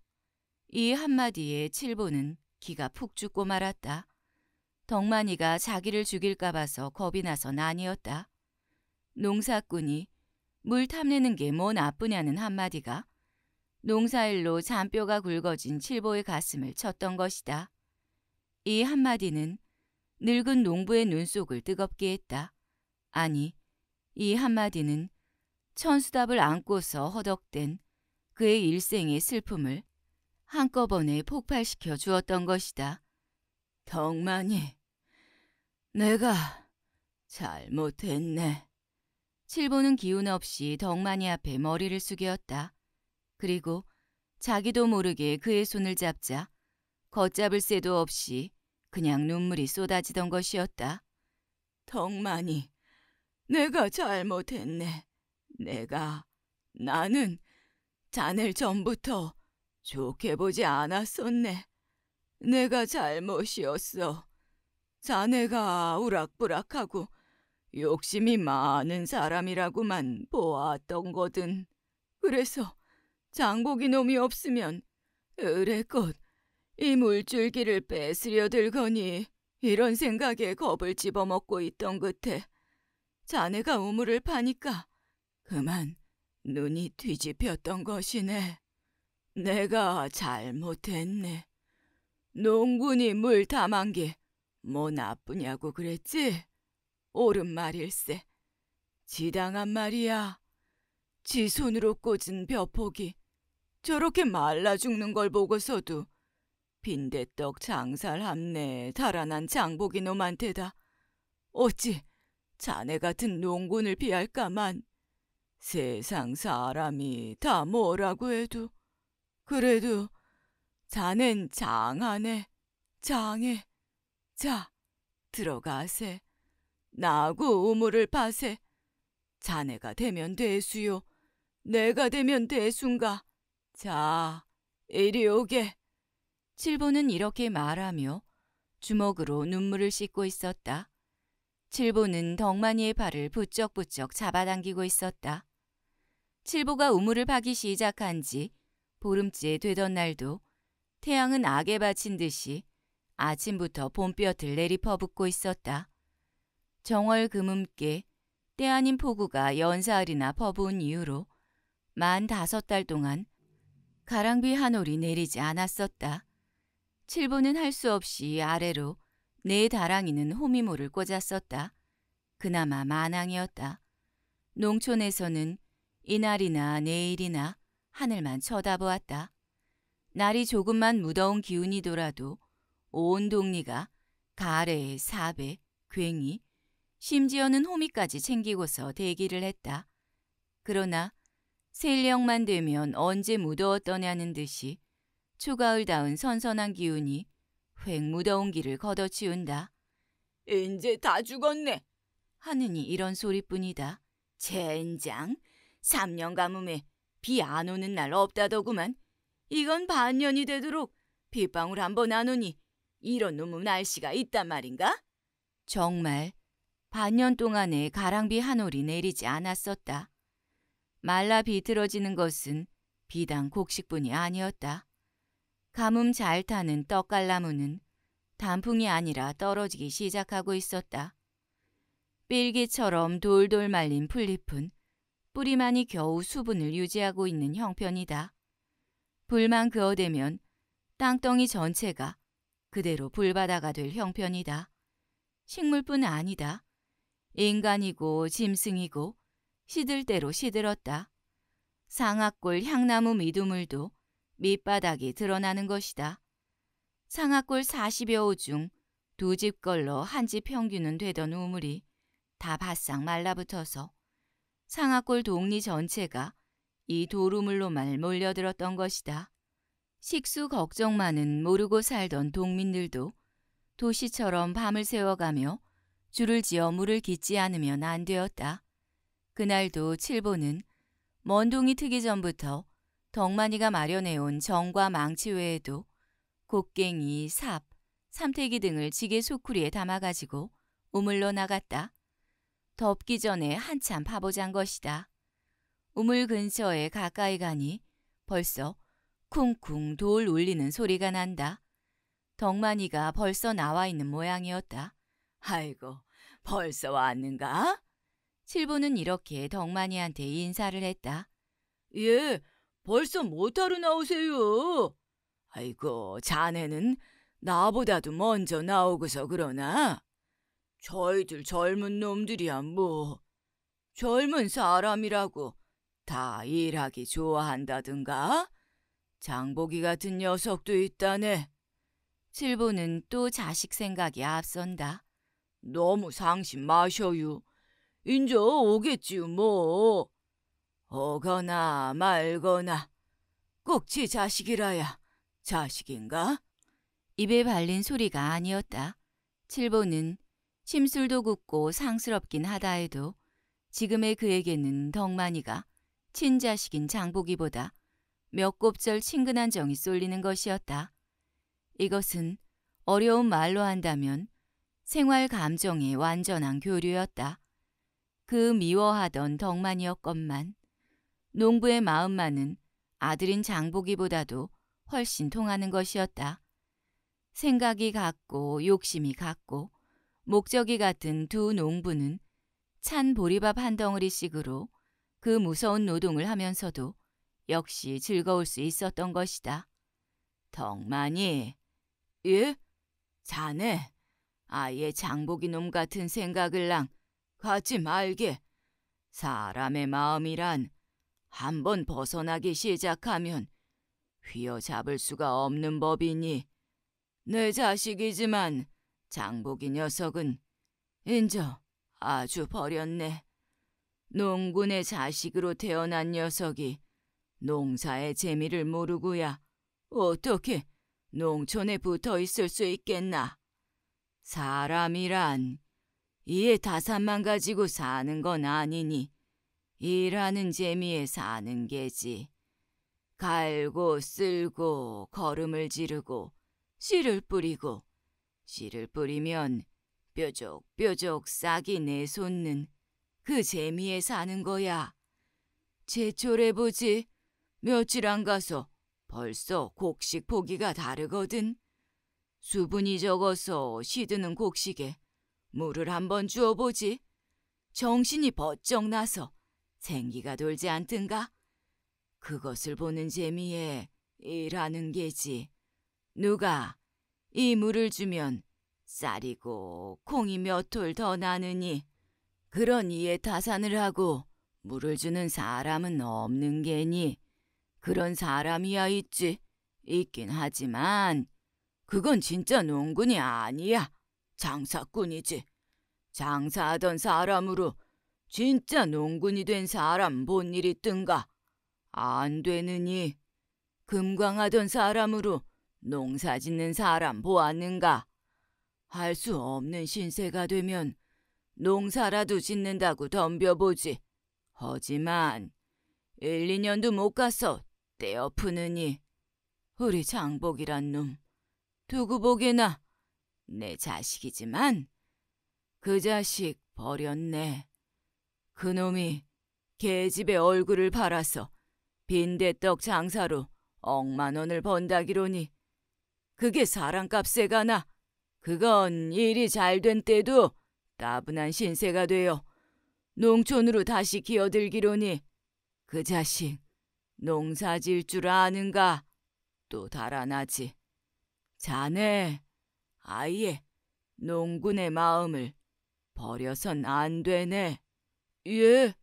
이 한마디에 칠보는 기가 푹 죽고 말았다. 덕만이가 자기를 죽일까 봐서 겁이 나선 아니었다. 농사꾼이 물 탐내는 게 뭐 나쁘냐는 한마디가 농사일로 잔뼈가 굵어진 칠보의 가슴을 쳤던 것이다. 이 한마디는 늙은 농부의 눈속을 뜨겁게 했다. 아니, 이 한마디는 천수답을 안고서 허덕댄 그의 일생의 슬픔을 한꺼번에 폭발시켜 주었던 것이다. 덕만이, 내가 잘못했네. 칠보는 기운 없이 덕만이 앞에 머리를 숙였다. 그리고 자기도 모르게 그의 손을 잡자 걷잡을 새도 없이 그냥 눈물이 쏟아지던 것이었다. 덕만이, 내가 잘못했네. 내가, 나는 자넬 전부터 좋게 보지 않았었네. 내가 잘못이었어. 자네가 우락부락하고 욕심이 많은 사람이라고만 보았던 거든. 그래서 장보기 놈이 없으면 으레껏이 물줄기를 뺏으려 들거니 이런 생각에 겁을 집어먹고 있던 끝에 자네가 우물을 파니까 그만 눈이 뒤집혔던 것이네. 내가 잘못했네. 농군이 물 담은 게뭐 나쁘냐고 그랬지? 옳은 말일세. 지당한 말이야. 지 손으로 꽂은 벼폭이 저렇게 말라 죽는 걸 보고서도 빈대떡 장살 함네 달아난 장보기 놈한테다. 어찌 자네 같은 농군을 피할까만 세상 사람이 다 뭐라고 해도 그래도 자넨 장안에 장에 자 들어가세 나고 우물을 파세 자네가 되면 대수요 내가 되면 대순가 자 이리 오게 칠보는 이렇게 말하며 주먹으로 눈물을 씻고 있었다. 칠보는 덕만이의 발을 부쩍부쩍 잡아당기고 있었다. 칠보가 우물을 파기 시작한 지 보름째 되던 날도 태양은 악에 바친 듯이 아침부터 봄볕을 내리퍼붓고 있었다. 정월 금음께 때 아닌 폭우가 연사흘이나 퍼부은 이후로 만 다섯 달 동안 가랑비 한 올이 내리지 않았었다. 칠보는 할 수 없이 아래로 내 다랑이는 호미모를 꽂았었다. 그나마 만항이었다. 농촌에서는 이날이나 내일이나 하늘만 쳐다보았다. 날이 조금만 무더운 기운이더라도 온 동리가 가래에 사배, 괭이, 심지어는 호미까지 챙기고서 대기를 했다. 그러나 세일령만 되면 언제 무더웠더냐는 듯이 초가을다운 선선한 기운이 횡무더운 길을 걷어치운다. 인제 다 죽었네. 하느니 이런 소리뿐이다. 젠장, 3년 가뭄에 비 안 오는 날 없다더구만. 이건 반년이 되도록 빗방울 한번 안 오니 이런 놈의 날씨가 있단 말인가? 정말 반년 동안에 가랑비 한 올이 내리지 않았었다. 말라 비틀어지는 것은 비단 곡식뿐이 아니었다. 가뭄 잘 타는 떡갈나무는 단풍이 아니라 떨어지기 시작하고 있었다. 빌기처럼 돌돌 말린 풀잎은 뿌리만이 겨우 수분을 유지하고 있는 형편이다. 불만 그어대면 땅덩이 전체가 그대로 불바다가 될 형편이다. 식물뿐 아니다. 인간이고 짐승이고 시들대로 시들었다. 상악골 향나무 미두물도 밑바닥이 드러나는 것이다. 상악골 40여 호 중 두 집 걸로 한 집 평균은 되던 우물이 다 바싹 말라붙어서 상악골 동리 전체가 이 도루물로만 몰려들었던 것이다. 식수 걱정만은 모르고 살던 동민들도 도시처럼 밤을 새워가며 줄을 지어 물을 깃지 않으면 안 되었다. 그날도 칠보는 먼동이 트기 전부터 덕만이가 마련해온 정과 망치 외에도 곡괭이, 삽, 삼태기 등을 지게 소쿠리에 담아가지고 우물로 나갔다. 덥기 전에 한참 파보잔 것이다. 우물 근처에 가까이 가니 벌써 쿵쿵 돌 울리는 소리가 난다. 덕만이가 벌써 나와 있는 모양이었다. 아이고, 벌써 왔는가? 칠보는 이렇게 덕만이한테 인사를 했다. 예, 벌써 못하러 나오세요? 아이고, 자네는 나보다도 먼저 나오고서 그러나? 저희들 젊은 놈들이야 뭐. 젊은 사람이라고 다 일하기 좋아한다든가? 장보기 같은 녀석도 있다네. 칠보는 또 자식 생각이 앞선다. 너무 상심 마셔요. 인저 오겠지요 뭐. 오거나 말거나 꼭 지 자식이라야 자식인가? 입에 발린 소리가 아니었다. 칠보는 심술도 굳고 상스럽긴 하다 해도 지금의 그에게는 덕만이가 친자식인 장보기보다 몇 곱절 친근한 정이 쏠리는 것이었다. 이것은 어려운 말로 한다면 생활 감정의 완전한 교류였다. 그 미워하던 덕만이었건만 농부의 마음만은 아들인 장보기보다도 훨씬 통하는 것이었다. 생각이 같고 욕심이 같고 목적이 같은 두 농부는 찬 보리밥 한 덩어리씩으로 그 무서운 노동을 하면서도 역시 즐거울 수 있었던 것이다. 덕만이 예? 자네 아예 장보기 놈 같은 생각을랑 가지 말게. 사람의 마음이란 한번 벗어나기 시작하면 휘어잡을 수가 없는 법이니 내 자식이지만 장복이 녀석은 인저 아주 버렸네. 농군의 자식으로 태어난 녀석이 농사의 재미를 모르고야 어떻게 농촌에 붙어 있을 수 있겠나. 사람이란 이에 다산만 가지고 사는 건 아니니 일하는 재미에 사는 게지. 갈고 쓸고 걸음을 지르고 씨를 뿌리고 씨를 뿌리면 뾰족뾰족 싹이 내솟는 그 재미에 사는 거야. 제철해보지 며칠 안 가서 벌써 곡식 포기가 다르거든. 수분이 적어서 시드는 곡식에 물을 한번 주어보지. 정신이 버쩍 나서 생기가 돌지 않든가? 그것을 보는 재미에 일하는 게지. 누가 이 물을 주면 쌀이고 콩이 몇 톨 더 나느니 그런 이에 타산을 하고 물을 주는 사람은 없는 게니 그런 사람이야 있지. 있긴 하지만 그건 진짜 농군이 아니야. 장사꾼이지. 장사하던 사람으로 진짜 농군이 된 사람 본일 있든가. 안 되느니 금광하던 사람으로 농사 짓는 사람 보았는가. 할 수 없는 신세가 되면 농사라도 짓는다고 덤벼보지. 하지만 1, 2년도 못 가서 떼어푸느니 우리 장복이란 놈 두고 보게나 내 자식이지만 그 자식 버렸네. 그놈이 계집의 얼굴을 팔아서 빈대떡 장사로 억만 원을 번다기로니 그게 사람값에 가나 그건 일이 잘 된 때도 따분한 신세가 되어 농촌으로 다시 기어들기로니 그 자식 농사질 줄 아는가 또 달아나지 자네 아예 농군의 마음을 버려선 안 되네. 예.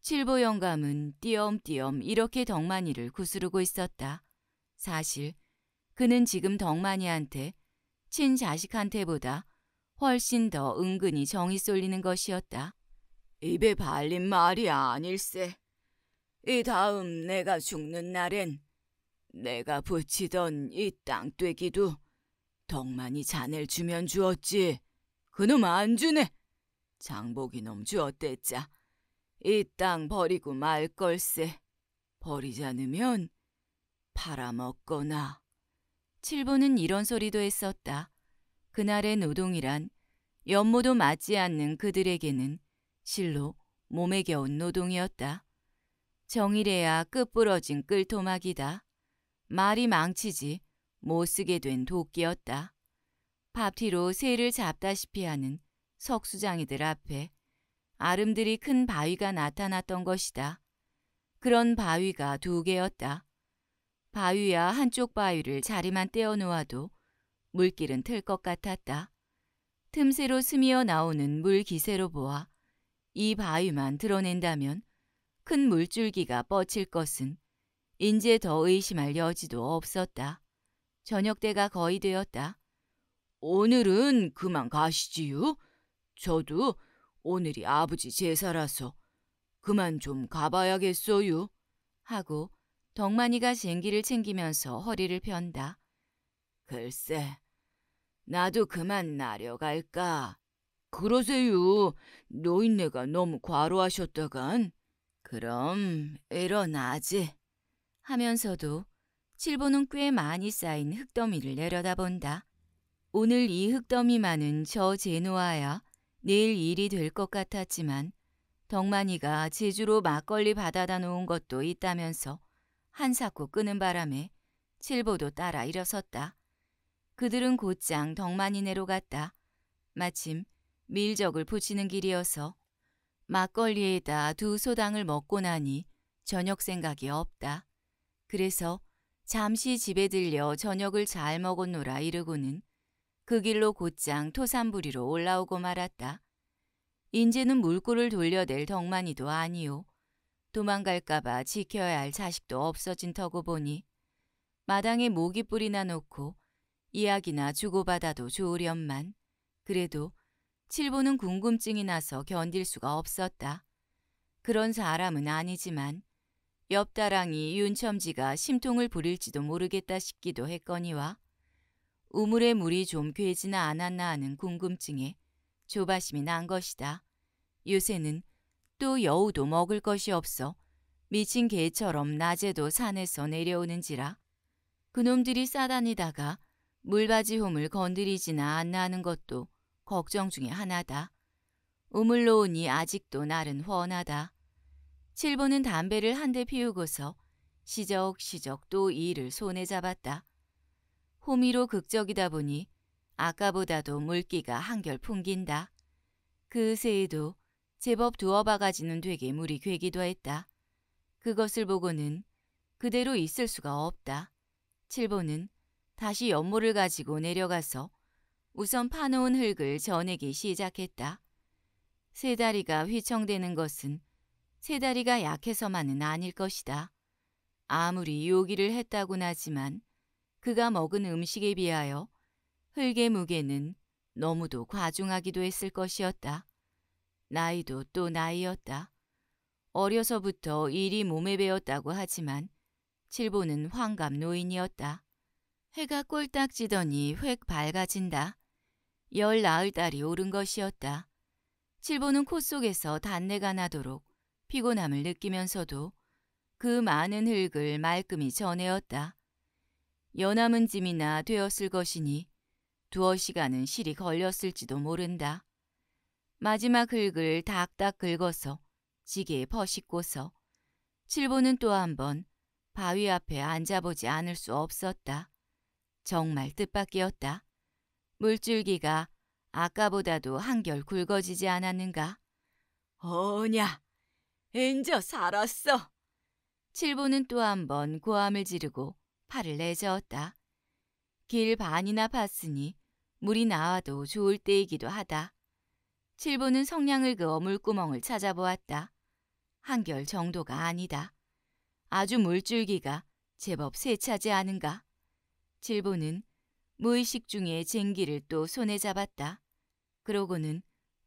칠보 영감은 띄엄띄엄 이렇게 덕만이를 구스르고 있었다. 사실 그는 지금 덕만이한테 친자식한테보다 훨씬 더 은근히 정이 쏠리는 것이었다. 입에 발린 말이 아닐세. 이 다음 내가 죽는 날엔 내가 붙이던 이땅되기도 덕만이 잔을 주면 주었지. 그놈 안 주네. 장복이넘 주어댔자 이 땅 버리고 말 걸세. 버리지 않으면 팔아먹거나. 칠보는 이런 소리도 했었다. 그날의 노동이란 연모도 맞지 않는 그들에게는 실로 몸에 겨운 노동이었다. 정일해야 끝부러진 끌토막이다. 말이 망치지 못쓰게 된 도끼였다. 밥뒤로 새를 잡다시피 하는 석수장이들 앞에 아름드리 큰 바위가 나타났던 것이다. 그런 바위가 두 개였다. 바위와 한쪽 바위를 자리만 떼어놓아도 물길은 틀 것 같았다. 틈새로 스며 나오는 물 기세로 보아 이 바위만 드러낸다면 큰 물줄기가 뻗칠 것은 인제 더 의심할 여지도 없었다. 저녁 때가 거의 되었다. 오늘은 그만 가시지요. 저도 오늘이 아버지 제사라서 그만 좀 가봐야겠어요. 하고 덕만이가 쟁기를 챙기면서 허리를 편다. 글쎄, 나도 그만 나려갈까. 그러세요. 노인네가 너무 과로하셨다간. 그럼 일어나지. 하면서도 칠보는 꽤 많이 쌓인 흙더미를 내려다본다. 오늘 이 흙더미만은 저 제노아야. 내일 일이 될 것 같았지만 덕만이가 제주로 막걸리 받아다 놓은 것도 있다면서 한사코 끄는 바람에 칠보도 따라 일어섰다. 그들은 곧장 덕만이네로 갔다. 마침 밀적을 붙이는 길이어서 막걸리에다 두 소당을 먹고 나니 저녁 생각이 없다. 그래서 잠시 집에 들려 저녁을 잘 먹었노라 이르고는 그 길로 곧장 토산부리로 올라오고 말았다. 인제는 물꼬를 돌려댈 덕만이도 아니요. 도망갈까봐 지켜야 할 자식도 없어진 터고 보니 마당에 모기 뿌리나 놓고 이야기나 주고받아도 좋으련만 그래도 칠보는 궁금증이 나서 견딜 수가 없었다. 그런 사람은 아니지만 옆다랑이 윤첨지가 심통을 부릴지도 모르겠다 싶기도 했거니와 우물의 물이 좀 괴지나 않았나 하는 궁금증에 조바심이 난 것이다. 요새는 또 여우도 먹을 것이 없어 미친 개처럼 낮에도 산에서 내려오는지라 그놈들이 싸다니다가 물바지 홈을 건드리지나 않나 하는 것도 걱정 중의 하나다. 우물로 오니 아직도 날은 훤하다. 칠보는 담배를 한 대 피우고서 시적시적 또 이를 손에 잡았다. 호미로 극적이다 보니 아까보다도 물기가 한결 풍긴다. 그 새에도 제법 두어 바가지는 되게 물이 괴기도 했다. 그것을 보고는 그대로 있을 수가 없다. 칠보는 다시 연모를 가지고 내려가서 우선 파놓은 흙을 전내기 시작했다. 세 다리가 휘청대는 것은 세 다리가 약해서만은 아닐 것이다. 아무리 요기를 했다곤 하지만 그가 먹은 음식에 비하여 흙의 무게는 너무도 과중하기도 했을 것이었다. 나이도 또 나이였다. 어려서부터 일이 몸에 배었다고 하지만 칠보는 환갑 노인이었다. 해가 꼴딱 지더니 획 밝아진다. 열 나흘 달이 오른 것이었다. 칠보는 콧 속에서 단내가 나도록 피곤함을 느끼면서도 그 많은 흙을 말끔히 전해었다. 연함은 짐이나 되었을 것이니 두어 시간은 실이 걸렸을지도 모른다. 마지막 흙을 닥닥 긁어서 지게에 퍼싣고서 칠보는 또 한 번 바위 앞에 앉아보지 않을 수 없었다. 정말 뜻밖이었다. 물줄기가 아까보다도 한결 굵어지지 않았는가? 어냐, 엔저 살았어. 칠보는 또 한 번 고함을 지르고 팔을 내저었다. 길 반이나 봤으니 물이 나와도 좋을 때이기도 하다. 칠보는 성냥을 그어 물구멍을 찾아보았다. 한결 정도가 아니다. 아주 물줄기가 제법 세차지 않은가. 칠보는 무의식 중에 쟁기를 또 손에 잡았다. 그러고는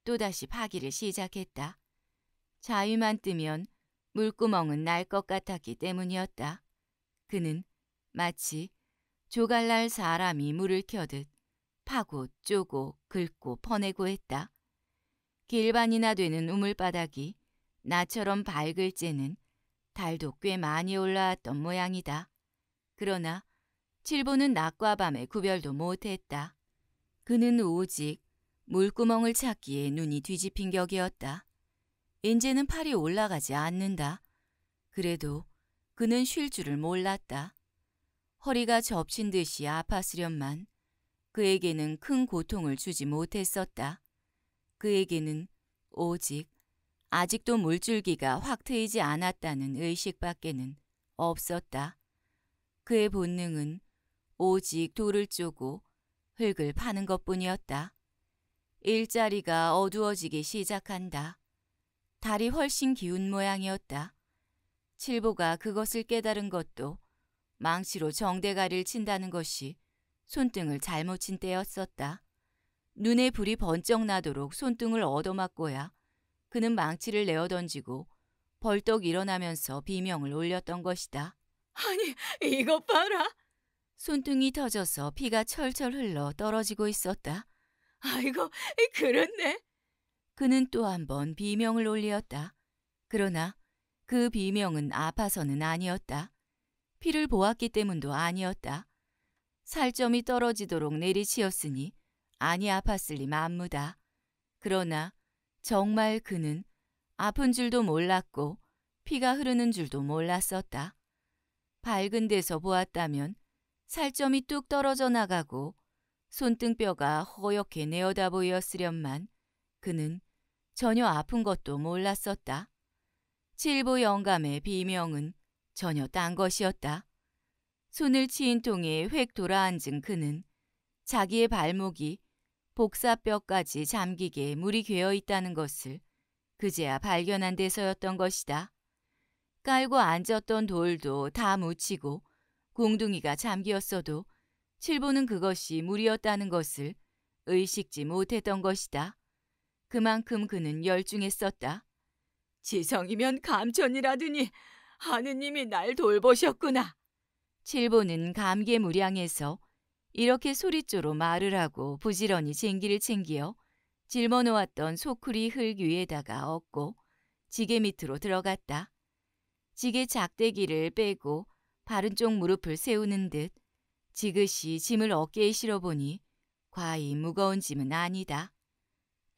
또다시 파기를 시작했다. 자유만 뜨면 물구멍은 날 것 같았기 때문이었다. 그는 마치 조갈날 사람이 물을 켜듯 파고 쪼고 긁고 퍼내고 했다. 길반이나 되는 우물바닥이 나처럼 밝을 째는 달도 꽤 많이 올라왔던 모양이다. 그러나 칠보는 낮과 밤의 구별도 못했다. 그는 오직 물구멍을 찾기에 눈이 뒤집힌 격이었다. 인제는 팔이 올라가지 않는다. 그래도 그는 쉴 줄을 몰랐다. 허리가 접힌 듯이 아팠으련만 그에게는 큰 고통을 주지 못했었다. 그에게는 오직 아직도 물줄기가 확 트이지 않았다는 의식밖에는 없었다. 그의 본능은 오직 돌을 쪼고 흙을 파는 것뿐이었다. 일자리가 어두워지기 시작한다. 달이 훨씬 기운 모양이었다. 칠보가 그것을 깨달은 것도 망치로 정대가를 친다는 것이 손등을 잘못 친 때였었다. 눈에 불이 번쩍 나도록 손등을 얻어맞고야 그는 망치를 내어던지고 벌떡 일어나면서 비명을 올렸던 것이다. 아니, 이것 봐라. 손등이 터져서 피가 철철 흘러 떨어지고 있었다. 아이고, 그렇네. 그는 또 한 번 비명을 올리었다. 그러나 그 비명은 아파서는 아니었다. 피를 보았기 때문도 아니었다. 살점이 떨어지도록 내리치었으니 아니 아팠을 리 만무다. 그러나 정말 그는 아픈 줄도 몰랐고 피가 흐르는 줄도 몰랐었다. 밝은 데서 보았다면 살점이 뚝 떨어져 나가고 손등뼈가 허옇게 내어다 보였으련만 그는 전혀 아픈 것도 몰랐었다. 칠부 영감의 비명은 전혀 딴 것이었다. 손을 치인 통에 획 돌아앉은 그는 자기의 발목이 복사뼈까지 잠기게 물이 괴어 있다는 것을 그제야 발견한 데서였던 것이다. 깔고 앉았던 돌도 다 묻히고 공둥이가 잠기었어도 칠보는 그것이 물이었다는 것을 의식지 못했던 것이다. 그만큼 그는 열중했었다. 지성이면 감천이라더니 하느님이 날 돌보셨구나. 칠보는 감개무량해서 이렇게 소리조로 말을 하고 부지런히 쟁기를 챙기어 짊어놓았던 소쿠리 흙 위에다가 얹고 지게 밑으로 들어갔다. 지게 작대기를 빼고 바른쪽 무릎을 세우는 듯 지그시 짐을 어깨에 실어보니 과히 무거운 짐은 아니다.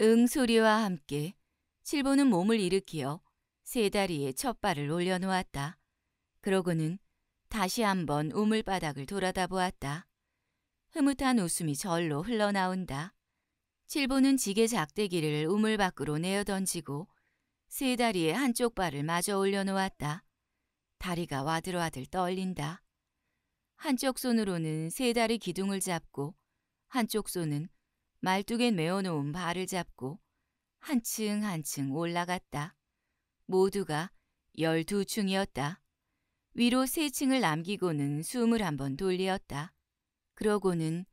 응 소리와 함께 칠보는 몸을 일으키어 세 다리에 첫발을 올려놓았다. 그러고는 다시 한번 우물바닥을 돌아다 보았다. 흐뭇한 웃음이 절로 흘러나온다. 칠보는 지게 작대기를 우물 밖으로 내어던지고 세 다리에 한쪽 발을 마저 올려놓았다. 다리가 와들와들 떨린다. 한쪽 손으로는 세 다리 기둥을 잡고 한쪽 손은 말뚝에 메어놓은 발을 잡고 한층 한층 올라갔다. 모두가 열두 층이었다. 위로 세 층을 남기고는 숨을 한 번 돌리었다. 그러고는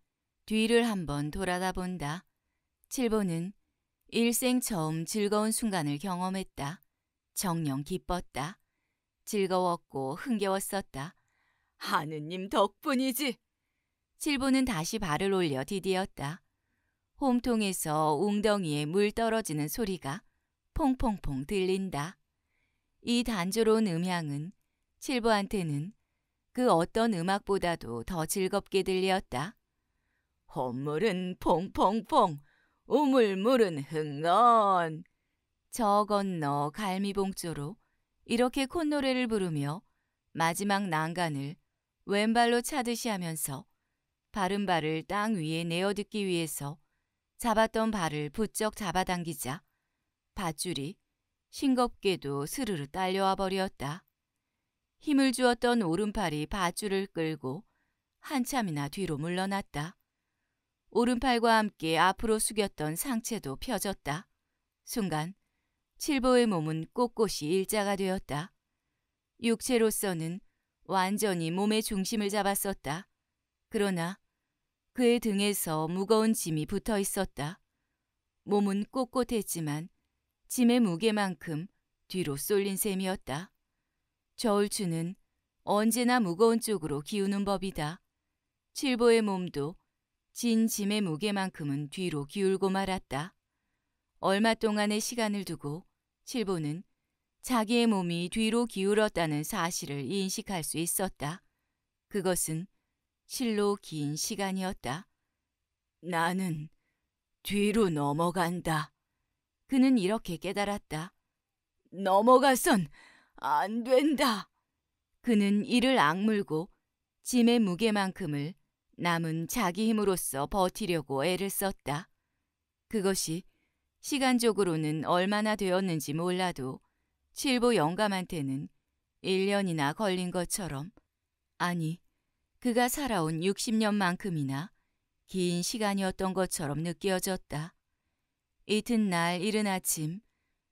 뒤를 한 번 돌아다 본다. 7번은 일생 처음 즐거운 순간을 경험했다. 정령 기뻤다. 즐거웠고 흥겨웠었다. 하느님 덕분이지. 7번은 다시 발을 올려 디디었다. 홈통에서 웅덩이에 물 떨어지는 소리가 퐁퐁퐁 들린다. 이 단조로운 음향은 칠보한테는그 어떤 음악보다도 더 즐겁게 들렸다. 홈물은 퐁퐁퐁, 우물물은 흥건. 저 건너 갈미봉조로 이렇게 콧노래를 부르며 마지막 난간을 왼발로 차듯이 하면서 바른 발을 땅 위에 내어듣기 위해서 잡았던 발을 부쩍 잡아당기자 밧줄이 싱겁게도 스르르 딸려와 버렸다. 힘을 주었던 오른팔이 밧줄을 끌고 한참이나 뒤로 물러났다. 오른팔과 함께 앞으로 숙였던 상체도 펴졌다. 순간 칠보의 몸은 꼿꼿이 일자가 되었다. 육체로서는 완전히 몸의 중심을 잡았었다. 그러나 그의 등에서 무거운 짐이 붙어 있었다. 몸은 꼿꼿했지만 짐의 무게만큼 뒤로 쏠린 셈이었다. 저울추는 언제나 무거운 쪽으로 기우는 법이다. 칠보의 몸도 진 짐의 무게만큼은 뒤로 기울고 말았다. 얼마 동안의 시간을 두고 칠보는 자기의 몸이 뒤로 기울었다는 사실을 인식할 수 있었다. 그것은 실로 긴 시간이었다. 나는 뒤로 넘어간다. 그는 이렇게 깨달았다. 넘어가선 안 된다. 그는 이를 악물고 짐의 무게만큼을 남은 자기 힘으로써 버티려고 애를 썼다. 그것이 시간적으로는 얼마나 되었는지 몰라도 칠보 영감한테는 1년이나 걸린 것처럼 아니 그가 살아온 60년만큼이나 긴 시간이었던 것처럼 느껴졌다. 이튿날 이른 아침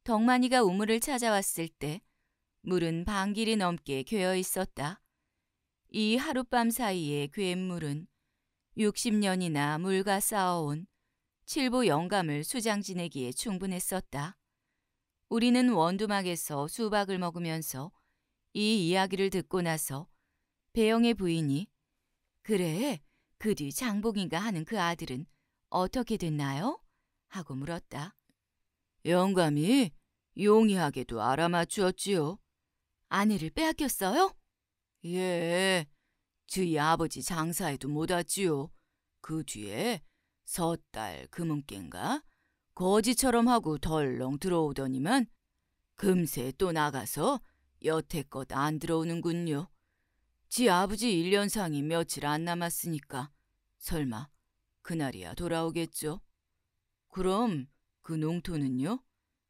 덕만이가 우물을 찾아왔을 때 물은 반길이 넘게 괴어 있었다. 이 하룻밤 사이에 괴물은 60년이나 물과 싸워온 칠보 영감을 수장 지내기에 충분했었다. 우리는 원두막에서 수박을 먹으면서 이 이야기를 듣고 나서 배영의 부인이 그래 그 뒤 장봉인가 하는 그 아들은 어떻게 됐나요? 하고 물었다. 영감이 용이하게도 알아맞추었지요. 아내를 빼앗겼어요? 예, 저희 아버지 장사에도 못 왔지요. 그 뒤에 섣달 금은껜가 거지처럼 하고 덜렁 들어오더니만 금세 또 나가서 여태껏 안 들어오는군요. 지 아버지 일년상이 며칠 안 남았으니까 설마 그날이야 돌아오겠죠. 그럼 그 농토는요?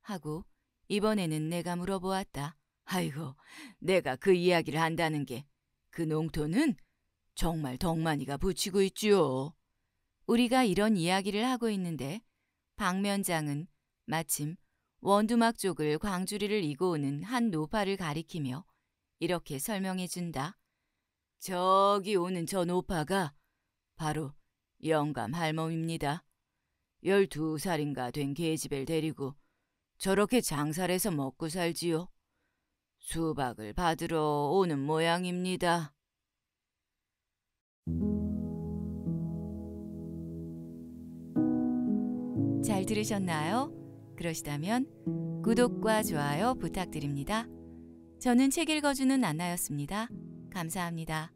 하고 이번에는 내가 물어보았다. 아이고, 내가 그 이야기를 한다는 게 그 농토는 정말 덕만이가 붙이고 있지요. 우리가 이런 이야기를 하고 있는데 박면장은 마침 원두막 쪽을 광주리를 이고 오는 한 노파를 가리키며 이렇게 설명해 준다. 저기 오는 저 노파가 바로 영감 할멈입니다. 열두 살인가 된계집을 데리고 저렇게 장사를 해서 먹고 살지요. 수박을 받으러 오는 모양입니다. 잘 들으셨나요? 그러시다면 구독과 좋아요 부탁드립니다. 저는 책 읽어주는 안나였습니다. 감사합니다.